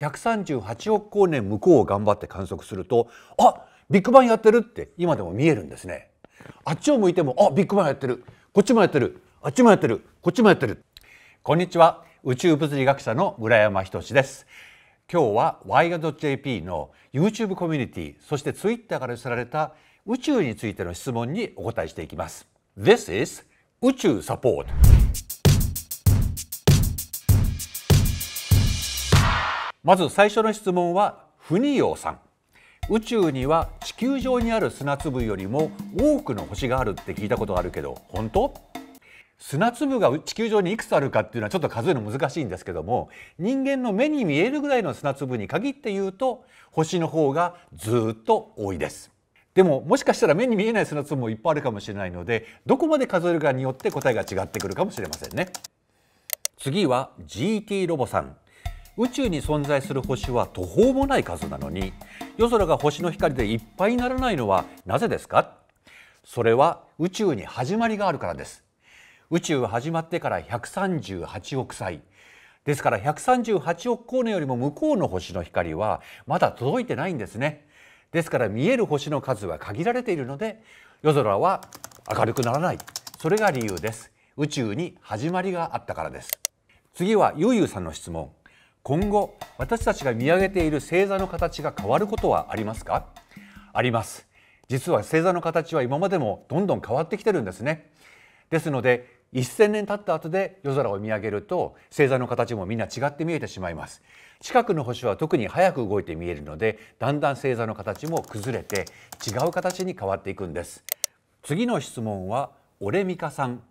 138億光年向こうを頑張って観測するとあビッグバンやってるって今でも見えるんですねあっちを向いてもあビッグバンやってるこっちもやってるあっちもやってるこっちもやってるこんにちは宇宙物理学者の村山しです今日は y.jp の YouTube コミュニティそして Twitter から寄せられた宇宙についての質問にお答えしていきます This is 宇宙サポートまず最初の質問はフニヨさん宇宙には地球上にある砂粒よりも多くの星があるって聞いたことあるけど本当砂粒が地球上にいくつあるかっていうのはちょっと数えるの難しいんですけども人間の目に見えるぐらいの砂粒に限って言うと星の方がずっと多いですでももしかしたら目に見えない砂粒もいっぱいあるかもしれないのでどこまで数えるかによって答えが違ってくるかもしれませんね次は GT ロボさん宇宙に存在する星は途方もない数なのに夜空が星の光でいっぱいにならないのはなぜですかそれは宇宙に始まりがあるからです宇宙は始まってから138億歳ですから138億光年よりも向こうの星の光はまだ届いてないんですねですから見える星の数は限られているので夜空は明るくならないそれが理由です宇宙に始まりがあったからです次はゆうゆうさんの質問今後私たちが見上げている星座の形が変わることはありますかあります実は星座の形は今までもどんどん変わってきてるんですねですので1000年経った後で夜空を見上げると星座の形もみんな違って見えてしまいます近くの星は特に早く動いて見えるのでだんだん星座の形も崩れて違う形に変わっていくんです次の質問はオレミカさん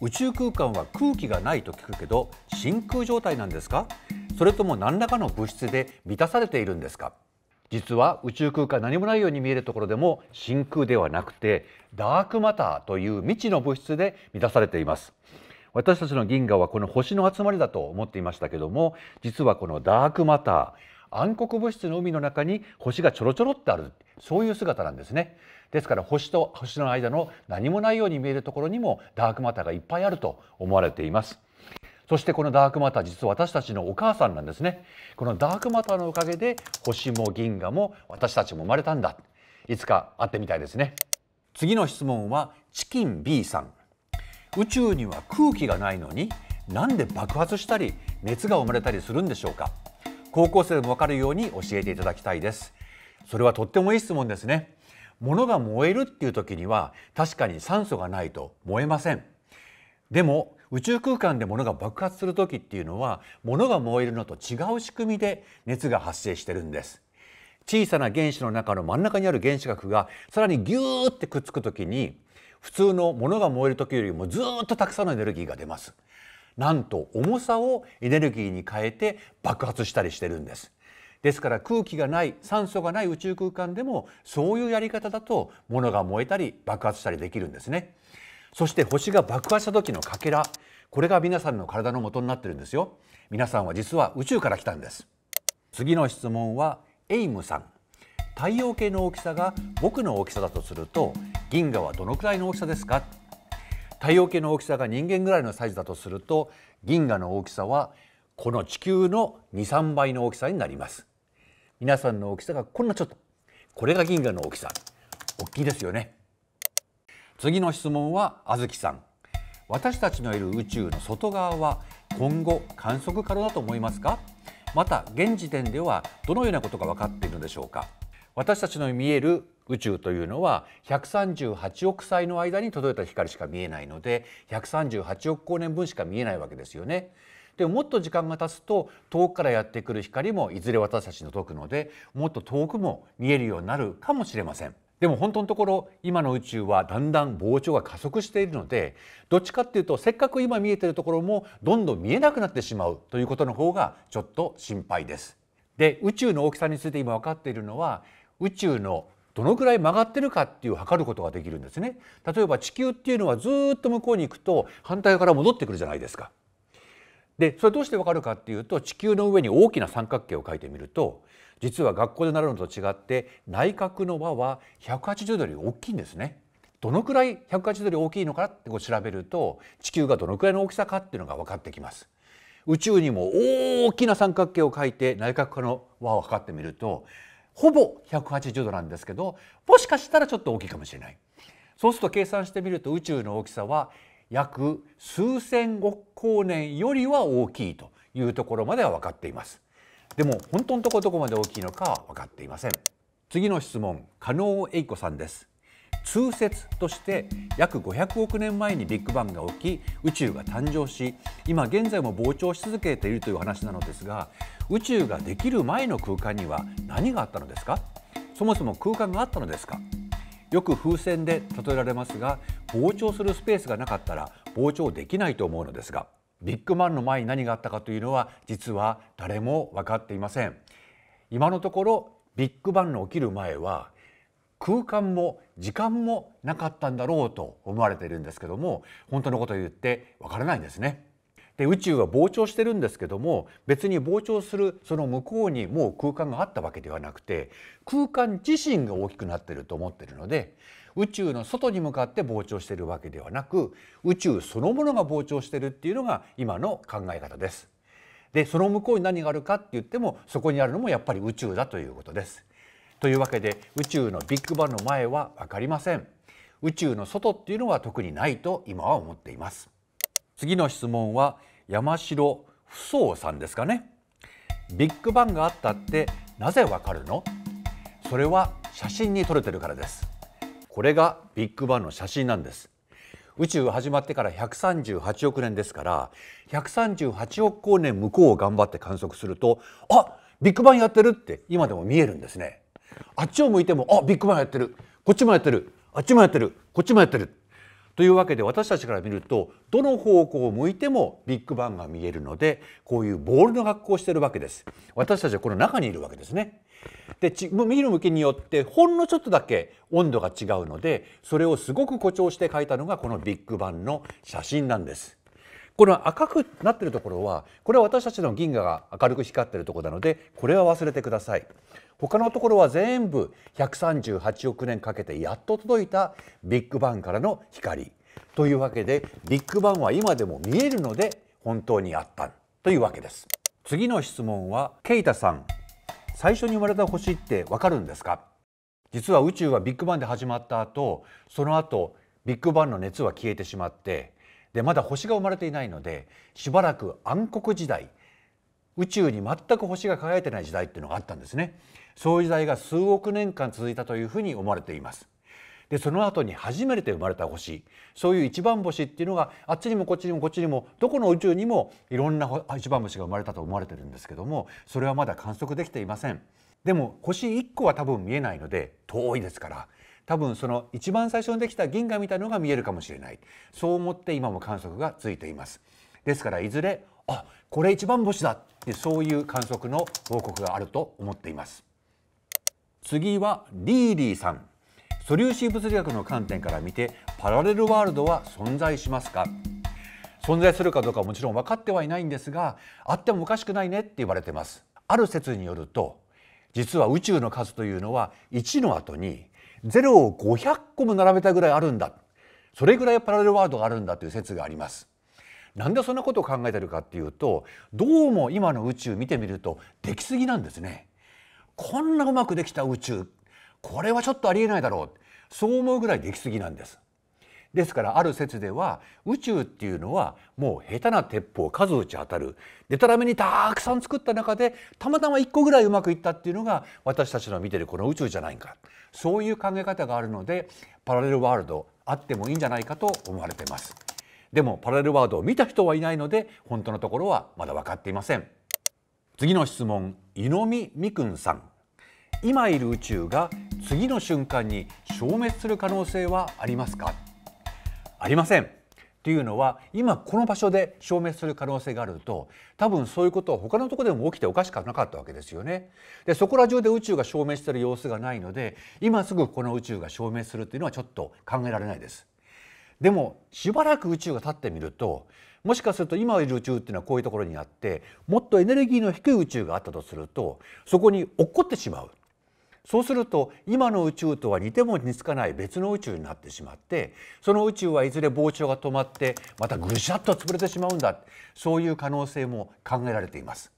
宇宙空間は空気がないと聞くけど真空状態なんですかそれとも何らかの物質で満たされているんですか実は宇宙空間何もないように見えるところでも真空ではなくてダークマターという未知の物質で満たされています私たちの銀河はこの星の集まりだと思っていましたけども実はこのダークマター暗黒物質の海の中に星がちょろちょろってあるそういう姿なんですねですから星と星の間の何もないように見えるところにもダークマターがいっぱいあると思われていますそしてこのダークマター実は私たちのお母さんなんですねこのダークマターのおかげで星も銀河も私たちも生まれたんだいつか会ってみたいですね次の質問はチキン B さん宇宙には空気がないのになんで爆発したり熱が生まれたりするんでしょうか高校生でもわかるように教えていただきたいですそれはとってもいい質問ですね物が燃えるっていう時には確かに酸素がないと燃えませんでも宇宙空間で物が爆発する時っていうのは物が燃えるのと違う仕組みで熱が発生してるんです小さな原子の中の真ん中にある原子核がさらにギューってくっつく時に普通の物が燃える時よりもずっとたくさんのエネルギーが出ますなんと重さをエネルギーに変えて爆発したりしてるんですですから空気がない酸素がない宇宙空間でもそういうやり方だと物が燃えたり爆発したりできるんですねそして星が爆破した時のかけらこれが皆さんの体の元になってるんですよ皆さんは実は宇宙から来たんです次の質問はエイムさん太陽系の大きさが僕の大きさだとすると銀河はどのくらいの大きさですか太陽系の大きさが人間ぐらいのサイズだとすると銀河の大きさはこの地球の23倍の大きさになります皆さんの大きさがこんなちょっとこれが銀河の大きさ大きいですよね次の質問はあずきさん私たちのいる宇宙の外側は今後観測可能だと思いますかまた現時点ではどのようなことが分かっているのでしょうか私たちの見える宇宙というのは138億歳の間に届いた光しか見えないので138億光年分しか見えないわけですよね。でもっと時間が経つと遠くからやってくる光もいずれ私たちに届くのでもっと遠くも見えるようになるかもしれません。でも本当のところ今の宇宙はだんだん膨張が加速しているのでどっちかっていうとせっかく今見えてるところもどんどん見えなくなってしまうということの方がちょっと心配です。で宇宙の大きさについて今分かっているのは宇宙のどのくらい曲がってるかっていう測ることができるんですね。例えば地球っていうのはずっと向こうに行くと反対から戻ってくるじゃないですか。でそれどうしてわかるかっていうと地球の上に大きな三角形を描いてみると実は学校で習うのと違って内角の和は180度より大きいんですね。どのくらい180度より大きいのかってこう調べると地球がどのくらいの大きさかっていうのが分かってきます。宇宙にも大きな三角形を描いて内角化の輪を測ってみるとほぼ180度なんですけどもしかしたらちょっと大きいかもしれない。そうすると計算してみると宇宙の大きさは約数千億光年よりは大きいというところまでは分かっています。でも本当のところどこまで大きいのかは分かっていません次の質問加納英子さんです通説として約500億年前にビッグバンが起き宇宙が誕生し今現在も膨張し続けているという話なのですが宇宙ができる前の空間には何があったのですかそもそも空間があったのですかよく風船で例えられますが膨張するスペースがなかったら膨張できないと思うのですがビッグマンの前に何があったかというのは実は誰も分かっていません今のところビッグバンの起きる前は空間も時間もなかったんだろうと思われているんですけども本当のことを言ってわからないんですね。で宇宙は膨張してるんですけども別に膨張するその向こうにもう空間があったわけではなくて空間自身が大きくなってると思ってるので宇宙の外に向かって膨張しているわけではなく宇宙そのものが膨張しているっていうのが今の考え方です。でその向こうに何があるかって言ってもそこにあるのもやっぱり宇宙だということです。というわけで宇宙のビッグバンの前は分かりません。宇宙の外っていうのは特にないと今は思っています。次の質問は山城不相さんですかね。ビッグバンがあったってなぜわかるのそれは写真に撮れてるからですこれがビッグバンの写真なんです宇宙始まってから138億年ですから138億光年向こうを頑張って観測するとあビッグバンやってるって今でも見えるんですねあっちを向いてもあビッグバンやってるこっちもやってるあっちもやってるこっちもやってるというわけで私たちから見るとどの方向を向いてもビッグバンが見えるのでこういうボールの格好をしてるわけです私たちはこの中にいるわけですねで見る向きによってほんのちょっとだけ温度が違うのでそれをすごく誇張して描いたのがこのビッグバンの写真なんですこの赤くなっているところはこれは私たちの銀河が明るく光っているところなのでこれは忘れてください他のところは全部138億年かけてやっと届いたビッグバンからの光というわけでビッグバンは今でも見えるので本当にあったというわけです次の質問はケイタさん最初に生まれた星ってわかるんですか実は宇宙はビッグバンで始まった後その後ビッグバンの熱は消えてしまってでまだ星が生まれていないのでしばらく暗黒時代宇宙に全く星が輝いてない時代っていうのがあったんですねそういう時代が数億年間続いたというふうに思われていますでその後に初めて生まれた星そういう一番星っていうのがあっちにもこっちにもこっちにもどこの宇宙にもいろんな一番星が生まれたと思われてるんですけどもそれはまだ観測できていませんでも星1個は多分見えないので遠いですから多分その一番最初にできた銀河みたいのが見えるかもしれないそう思って今も観測がついていますですからいずれあこれ一番星だってそういう観測の報告があると思っています次はリーリーさん素粒子物理学の観点から見てパラレルワールドは存在しますか存在するかどうかはもちろん分かってはいないんですがあってもおかしくないねって言われてますある説によると実は宇宙の数というのは1の後にゼロを500個も並べたぐらいあるんだそれぐらいパラレルワールドがあるんだという説があります。なんでそんなことを考えているかっていうとどうも今の宇宙見てみるとできすぎなんですね。こんなうまくできた宇宙これはちょっとありえないだろうそう思うぐらいできすぎなんです。ですからある説では宇宙っていうのはもう下手な鉄砲数打ち当たるでたらめにたくさん作った中でたまたま1個ぐらいうまくいったっていうのが私たちの見てるこの宇宙じゃないかそういう考え方があるのでパラレルワールドあってもいいんじゃないかと思われてます。でもパラレルワールドを見た人はいないので本当のところはまだ分かっていません次の質問井上美くんさん今いる宇宙が次の瞬間に消滅する可能性はありますかありません。というのは今この場所で証明する可能性があると多分そういうことは他のとこでも起きておかしくなかったわけですよね。でそこら中で宇宙が証明している様子がないので今すぐこの宇宙が証明するっていうのはちょっと考えられないです。でもしばらく宇宙が経ってみるともしかすると今いる宇宙っていうのはこういうところにあってもっとエネルギーの低い宇宙があったとするとそこに落っこってしまうそうすると今の宇宙とは似ても似つかない別の宇宙になってしまってその宇宙はいずれ膨張が止まってまたぐしゃっと潰れてしまうんだそういう可能性も考えられています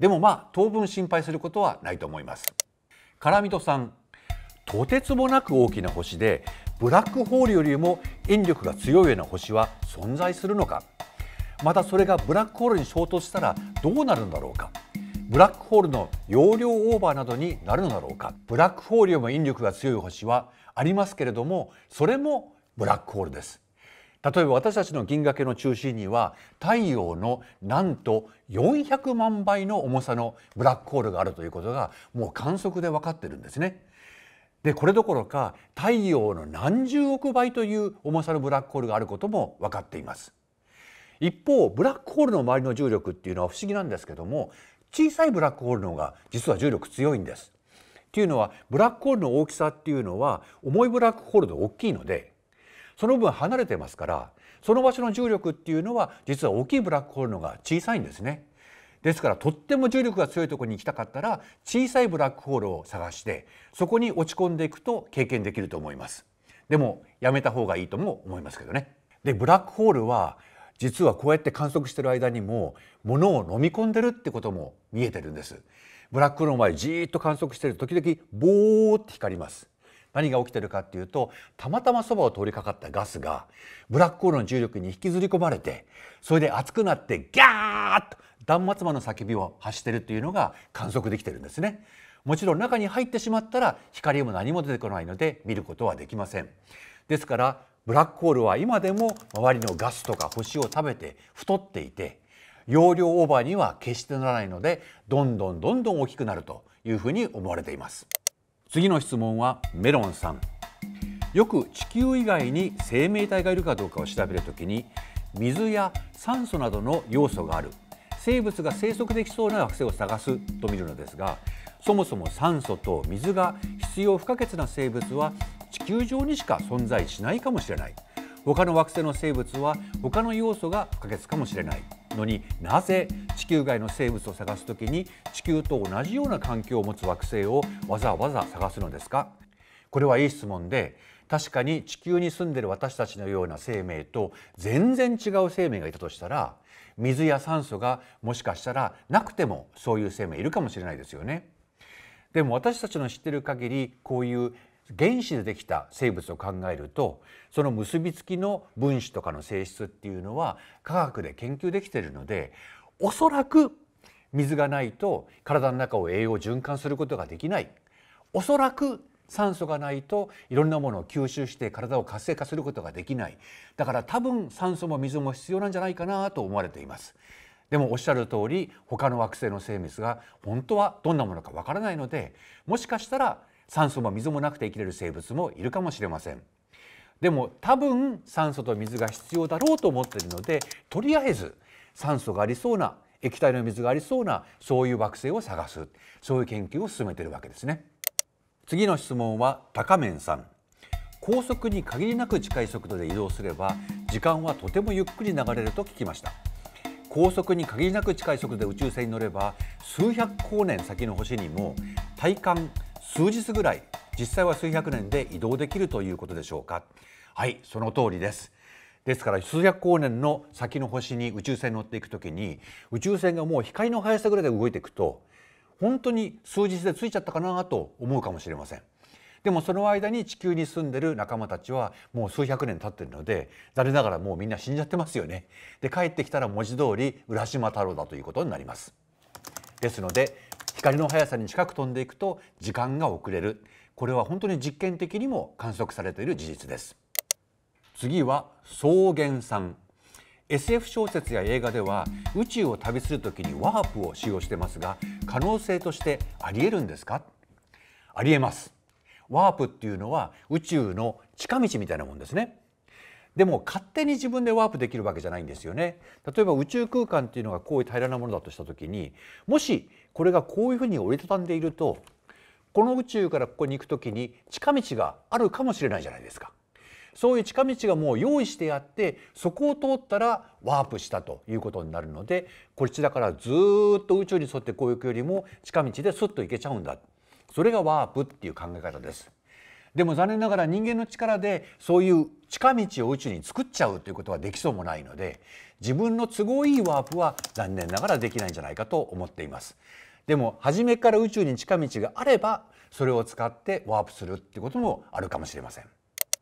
でもまあ当分心配することはないと思いますカラミトさんとてつもなく大きな星でブラックホールよりも引力が強いような星は存在するのかまたそれがブラックホールに衝突したらどうなるんだろうかブラックホールの容量オーバーなどになるのだろうかブラックホールよりも引力が強い星はありますけれどもそれもブラックホールです例えば私たちの銀河系の中心には太陽のなんと400万倍の重さのブラックホールがあるということがもう観測で分かっているんですね。でこれどころか太陽の何十億倍という重さのブラックホールがあることも分かっています。一方ブラックホールの周りの重力っていうのは不思議なんですけども小さいブラックホールの方が実は重力強いんです。っていうのはブラックホールの大きさっていうのは重いブラックホールで大きいのでその分離れてますからその場所の重力っていうのは実は大きいブラックホールのが小さいんですね。ですからとっても重力が強いとこに行きたかったら小さいブラックホールを探してそこに落ち込んでいくと経験できると思います。でもやめた方がいいとも思いますけどね。でブラックホールは実はこうやって観測してる間にも物を飲み込んでるってことも見えてるんですブラックホールの前じーっと観測してる時々ボーって光ります何が起きてるかっていうとたまたまそばを通りかかったガスがブラックホールの重力に引きずり込まれてそれで熱くなってギャーッと断末魔の叫びを発してるっていうのが観測できてるんですねもちろん中に入ってしまったら光も何も出てこないので見ることはできませんですからブラックホールは今でも周りのガスとか星を食べて太っていて容量オーバーには決してならないのでどんどんどんどん大きくなるというふうに思われています次の質問はメロンさんよく地球以外に生命体がいるかどうかを調べるときに水や酸素などの要素がある生物が生息できそうな惑星を探すと見るのですがそもそも酸素と水が必要不可欠な生物は地球上にしか存在しないかもしれない他の惑星の生物は他の要素が不可欠かもしれないのになぜ地球外の生物を探す時に地球と同じような環境を持つ惑星をわざわざ探すのですかこれはいい質問で確かに地球に住んでる私たちのような生命と全然違う生命がいたとしたら水や酸素がもしかしたらなくてもそういう生命いるかもしれないですよね。でも私たちの知ってる限りこういう原子でできた生物を考えるとその結びつきの分子とかの性質っていうのは科学で研究できているのでおそらく水がないと体の中を栄養循環することができないおそらく酸素がないといろんなものを吸収して体を活性化することができないだから多分酸素も水も必要なんじゃないかなと思われていますでもおっしゃる通り他の惑星の生物が本当はどんなものかわからないのでもしかしたら酸素も水もなくて生きれる生物もいるかもしれませんでも多分酸素と水が必要だろうと思っているのでとりあえず酸素がありそうな液体の水がありそうなそういう惑星を探すそういう研究を進めているわけですね次の質問は高面さん高速に限りなく近い速度で移動すれば時間はとてもゆっくり流れると聞きました高速に限りなく近い速度で宇宙船に乗れば数百光年先の星にも体感数日ぐらい実際は数百年で移動できるということでしょうかはいその通りですですから数百光年の先の星に宇宙船に乗っていくときに宇宙船がもう光の速さぐらいで動いていくと本当に数日でついちゃったかなと思うかもしれませんでもその間に地球に住んでる仲間たちはもう数百年経ってるので残念ながらもうみんな死んじゃってますよねで帰ってきたら文字通り浦島太郎だということになりますですので光の速さに近く飛んでいくと時間が遅れるこれは本当に実験的にも観測されている事実です次は草原さん SF 小説や映画では宇宙を旅する時にワープを使用してますが可能性としてありえるんですかありえますワープっていうのは宇宙の近道みたいなもんですねでも勝手に自分でワープできるわけじゃないんですよね例えば宇宙空間っていうのがこういう平らなものだとした時にもしこれがこういうふうに折りたたんでいるとこの宇宙からここに行く時に近道があるかもしれないじゃないですか。そういう近道がもう用意してあってそこを通ったらワープしたということになるのでこちらからずっと宇宙に沿ってこう行くよりも近道でスッと行けちゃうんだそれがワープっていう考え方です。でも残念ながら人間の力でそういう近道を宇宙に作っちゃうということはできそうもないので自分の都合いいワープは残念ながらできないんじゃないかと思っています。でも初めから宇宙に近道があればそれを使ってワープするってこともあるかもしれません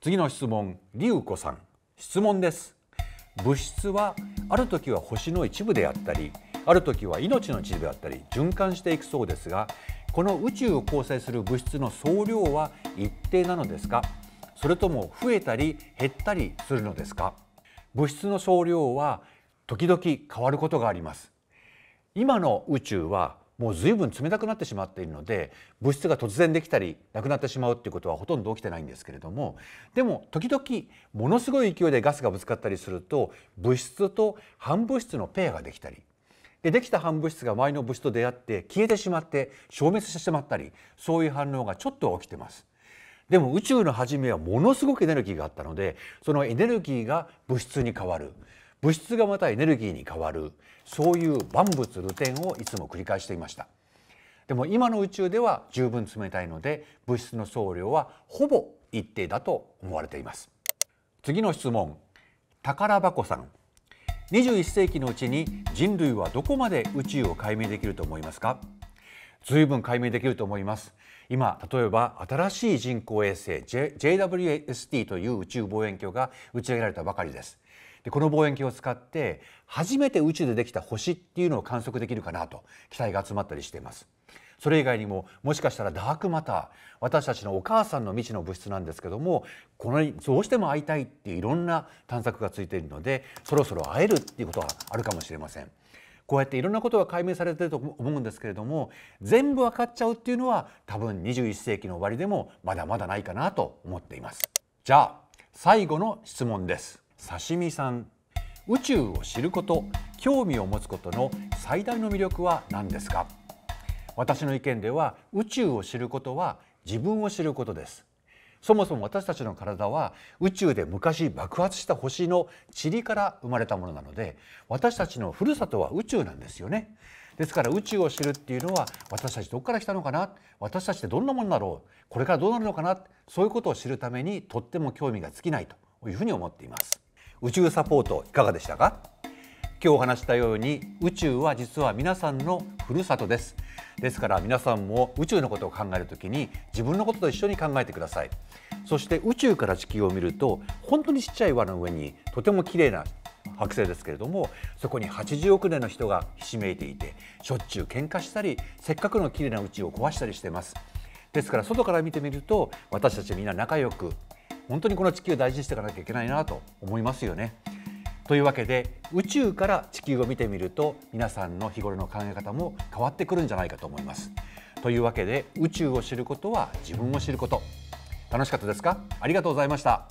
次の質問リュウコさん質問です物質はある時は星の一部であったりある時は命の一部であったり循環していくそうですがこの宇宙を構成する物質の総量は一定なのですかそれとも増えたり減ったりするのですか物質の総量は時々変わることがあります今の宇宙はもうずいぶん冷たくなってしまっているので物質が突然できたりなくなってしまうということはほとんど起きてないんですけれどもでも時々ものすごい勢いでガスがぶつかったりすると物質と反物質のペアができたりでできた反物質が前の物質と出会って消えてしまって消滅してしまったりそういう反応がちょっと起きてます。でも宇宙の初めはものすごくエネルギーがあったのでそのエネルギーが物質に変わる物質がまたエネルギーに変わるそういう万物ルテをいつも繰り返していました。でも今の宇宙では十分冷たいので物質の総量はほぼ一定だと思われています。次の質問宝箱さん21世紀のうちに人類はどこまで宇宙を解明できると思いますか随分解明できると思います今例えば新しい人工衛星 J JWST という宇宙望遠鏡が打ち上げられたばかりですでこの望遠鏡を使って初めて宇宙でできた星っていうのを観測できるかなと期待が集まったりしていますそれ以外にももしかしたらダークマター私たちのお母さんの未知の物質なんですけどもこのどうしても会いたいっていういろんな探索がついているのでそろそろ会えるっていうことはあるかもしれません。こうやっていろんなことが解明されてると思うんですけれども全部分かっちゃうっていうのは多分21世紀の終わりでもまだまだないかなと思っていますじゃあ最後の質問です刺身さん宇宙を知ること興味を持つことの最大の魅力は何ですか私の意見では宇宙を知ることは自分を知ることですそもそも私たちの体は宇宙で昔爆発した星の塵から生まれたものなので私たちのふるさとは宇宙なんですよねですから宇宙を知るっていうのは私たちどこから来たのかな私たちってどんなもんだろうこれからどうなるのかなそういうことを知るためにとっても興味が尽きないというふうに思っています宇宙サポートいかがでしたか今日お話したように宇宙は実は皆さんのふるさとですですから皆さんも宇宙のことを考えるときに自分のことと一緒に考えてくださいそして宇宙から地球を見ると本当にちっちゃい輪の上にとても綺麗な惑星ですけれどもそこに80億年の人がひしめいていてしょっちゅう喧嘩したりせっかくの綺麗な宇宙を壊したりしてますですから外から見てみると私たちみんな仲良く本当にこの地球を大事にしていかなきゃいけないなと思いますよね。というわけで宇宙から地球を見てみると皆さんの日頃の考え方も変わってくるんじゃないかと思います。というわけで宇宙を知ることは自分を知ること楽しかったですかありがとうございました。